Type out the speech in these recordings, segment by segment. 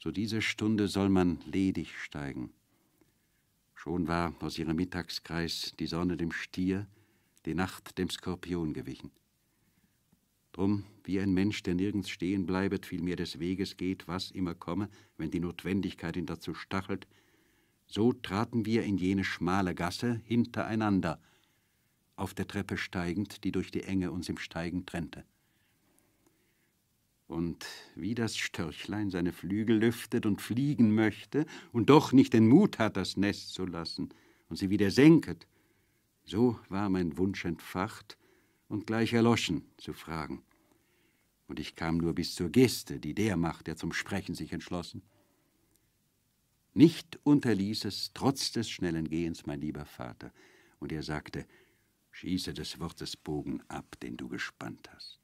Zu dieser Stunde soll man ledig steigen. Schon war aus ihrem Mittagskreis die Sonne dem Stier, die Nacht dem Skorpion gewichen. Drum, wie ein Mensch, der nirgends stehen bleibet, vielmehr des Weges geht, was immer komme, wenn die Notwendigkeit ihn dazu stachelt, so traten wir in jene schmale Gasse hintereinander, auf der Treppe steigend, die durch die Enge uns im Steigen trennte und wie das Störchlein seine Flügel lüftet und fliegen möchte und doch nicht den Mut hat, das Nest zu lassen und sie wieder senket, so war mein Wunsch entfacht und gleich erloschen zu fragen. Und ich kam nur bis zur Geste, die der macht, der zum Sprechen sich entschlossen. Nicht unterließ es, trotz des schnellen Gehens, mein lieber Vater, und er sagte, schieße des Wortes Bogen ab, den du gespannt hast.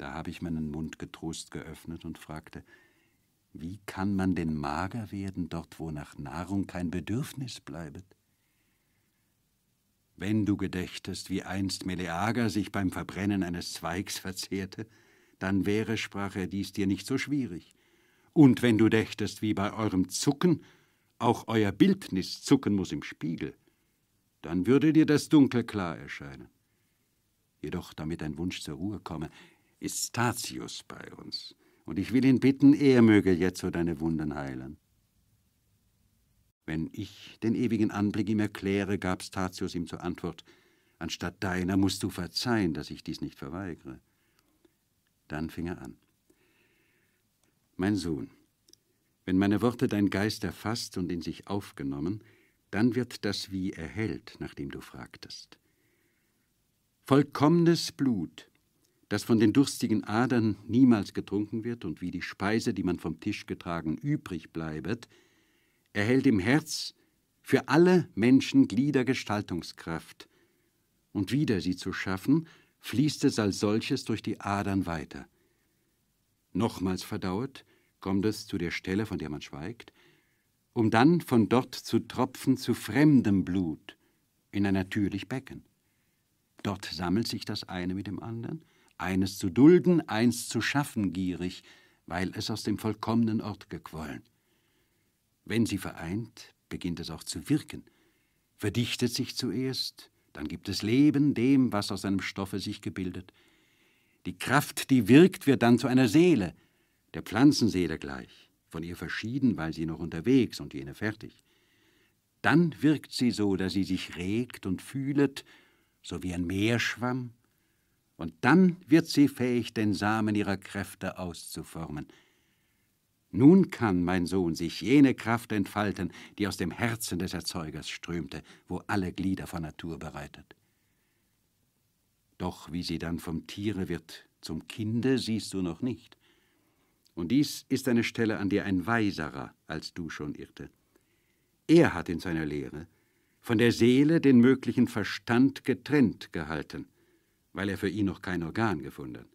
Da habe ich meinen Mund getrost geöffnet und fragte, wie kann man denn mager werden dort, wo nach Nahrung kein Bedürfnis bleibet? Wenn du gedächtest, wie einst Meleager sich beim Verbrennen eines Zweigs verzehrte, dann wäre, sprach er, dies dir nicht so schwierig. Und wenn du dächtest, wie bei eurem Zucken, auch euer Bildnis zucken muß im Spiegel, dann würde dir das Dunkel klar erscheinen. Jedoch, damit dein Wunsch zur Ruhe komme, ist Statius bei uns, und ich will ihn bitten, er möge jetzt so deine Wunden heilen. Wenn ich den ewigen Anblick ihm erkläre, gab Statius ihm zur Antwort, anstatt deiner musst du verzeihen, dass ich dies nicht verweigere. Dann fing er an. Mein Sohn, wenn meine Worte dein Geist erfasst und in sich aufgenommen, dann wird das Wie erhellt, nach dem du fragtest. Vollkommenes Blut das von den durstigen Adern niemals getrunken wird und wie die Speise, die man vom Tisch getragen, übrig bleibet, erhält im Herz für alle Menschen Glieder Gestaltungskraft, und wieder sie zu schaffen, fließt es als solches durch die Adern weiter. Nochmals verdauert, kommt es zu der Stelle, von der man schweigt, um dann von dort zu tropfen zu fremdem Blut in ein natürlich Becken. Dort sammelt sich das eine mit dem anderen, eines zu dulden, eins zu schaffen gierig, weil es aus dem vollkommenen Ort gequollen. Wenn sie vereint, beginnt es auch zu wirken, verdichtet sich zuerst, dann gibt es Leben dem, was aus seinem Stoffe sich gebildet. Die Kraft, die wirkt, wird dann zu einer Seele, der Pflanzenseele gleich, von ihr verschieden, weil sie noch unterwegs und jene fertig. Dann wirkt sie so, dass sie sich regt und fühlet, so wie ein Meerschwamm, und dann wird sie fähig, den Samen ihrer Kräfte auszuformen. Nun kann, mein Sohn, sich jene Kraft entfalten, die aus dem Herzen des Erzeugers strömte, wo alle Glieder von Natur bereitet. Doch wie sie dann vom Tiere wird zum Kinde, siehst du noch nicht. Und dies ist eine Stelle, an der ein Weiserer als du schon irrte. Er hat in seiner Lehre von der Seele den möglichen Verstand getrennt gehalten – weil er für ihn noch kein Organ gefunden.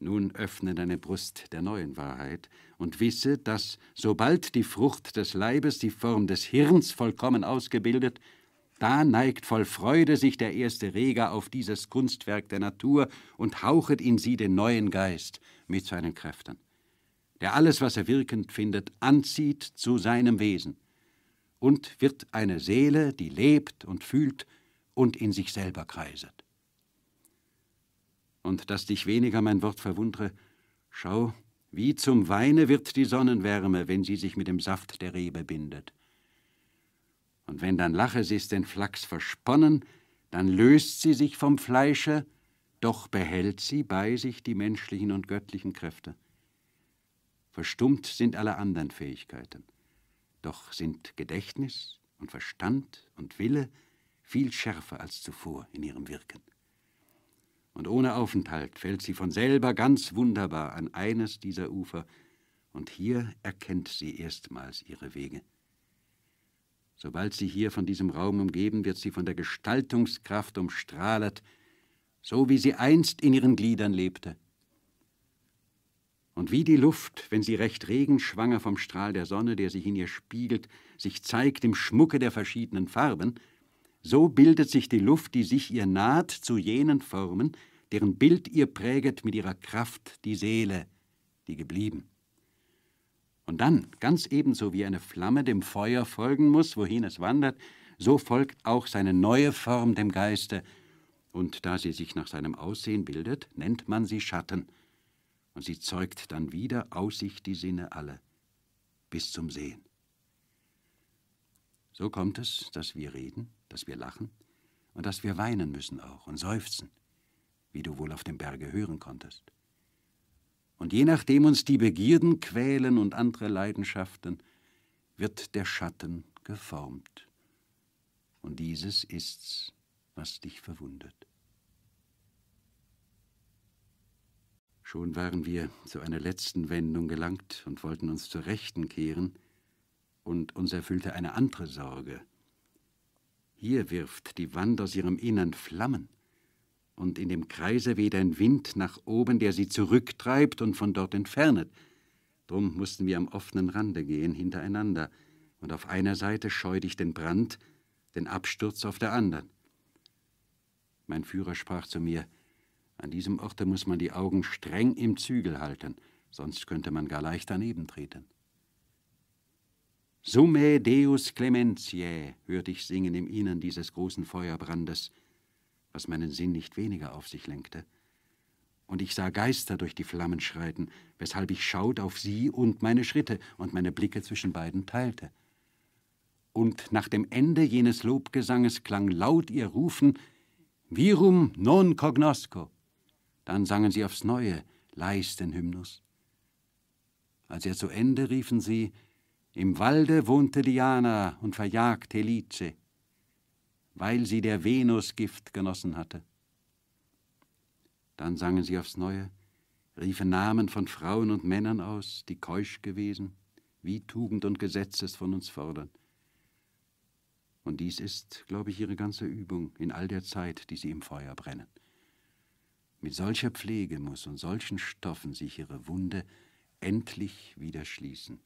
Nun öffne deine Brust der neuen Wahrheit und wisse, dass, sobald die Frucht des Leibes die Form des Hirns vollkommen ausgebildet, da neigt voll Freude sich der erste Reger auf dieses Kunstwerk der Natur und hauchet in sie den neuen Geist mit seinen Kräften, der alles, was er wirkend findet, anzieht zu seinem Wesen und wird eine Seele, die lebt und fühlt und in sich selber kreiset und dass dich weniger mein Wort verwundre, schau, wie zum Weine wird die Sonnenwärme, wenn sie sich mit dem Saft der Rebe bindet. Und wenn dann Laches ist den Flachs versponnen, dann löst sie sich vom Fleische, doch behält sie bei sich die menschlichen und göttlichen Kräfte. Verstummt sind alle anderen Fähigkeiten, doch sind Gedächtnis und Verstand und Wille viel schärfer als zuvor in ihrem Wirken und ohne Aufenthalt fällt sie von selber ganz wunderbar an eines dieser Ufer, und hier erkennt sie erstmals ihre Wege. Sobald sie hier von diesem Raum umgeben, wird sie von der Gestaltungskraft umstrahlert, so wie sie einst in ihren Gliedern lebte. Und wie die Luft, wenn sie recht regenschwanger vom Strahl der Sonne, der sich in ihr spiegelt, sich zeigt im Schmucke der verschiedenen Farben, so bildet sich die Luft, die sich ihr naht, zu jenen Formen, deren Bild ihr präget mit ihrer Kraft die Seele, die geblieben. Und dann, ganz ebenso wie eine Flamme dem Feuer folgen muss, wohin es wandert, so folgt auch seine neue Form dem Geiste, und da sie sich nach seinem Aussehen bildet, nennt man sie Schatten, und sie zeugt dann wieder aus sich die Sinne alle, bis zum Sehen. So kommt es, dass wir reden, dass wir lachen und dass wir weinen müssen auch und seufzen, wie du wohl auf dem Berge hören konntest. Und je nachdem uns die Begierden quälen und andere Leidenschaften, wird der Schatten geformt. Und dieses ist's, was dich verwundet. Schon waren wir zu einer letzten Wendung gelangt und wollten uns zur Rechten kehren, und uns erfüllte eine andere Sorge – hier wirft die Wand aus ihrem Innern Flammen, und in dem Kreise weht ein Wind nach oben, der sie zurücktreibt und von dort entfernet. Drum mussten wir am offenen Rande gehen, hintereinander, und auf einer Seite scheute ich den Brand, den Absturz auf der anderen. Mein Führer sprach zu mir, an diesem Orte muss man die Augen streng im Zügel halten, sonst könnte man gar leicht daneben treten. Summe Deus Clementiae hörte ich singen im Innern dieses großen Feuerbrandes, was meinen Sinn nicht weniger auf sich lenkte. Und ich sah Geister durch die Flammen schreiten, weshalb ich schaut auf sie und meine Schritte und meine Blicke zwischen beiden teilte. Und nach dem Ende jenes Lobgesanges klang laut ihr Rufen Virum non cognosco. Dann sangen sie aufs neue leisten Hymnus. Als er zu Ende riefen sie im Walde wohnte Diana und verjagt Helice, weil sie der Venusgift genossen hatte. Dann sangen sie aufs Neue, riefen Namen von Frauen und Männern aus, die keusch gewesen, wie Tugend und Gesetzes von uns fordern. Und dies ist, glaube ich, ihre ganze Übung in all der Zeit, die sie im Feuer brennen. Mit solcher Pflege muss und solchen Stoffen sich ihre Wunde endlich wieder schließen.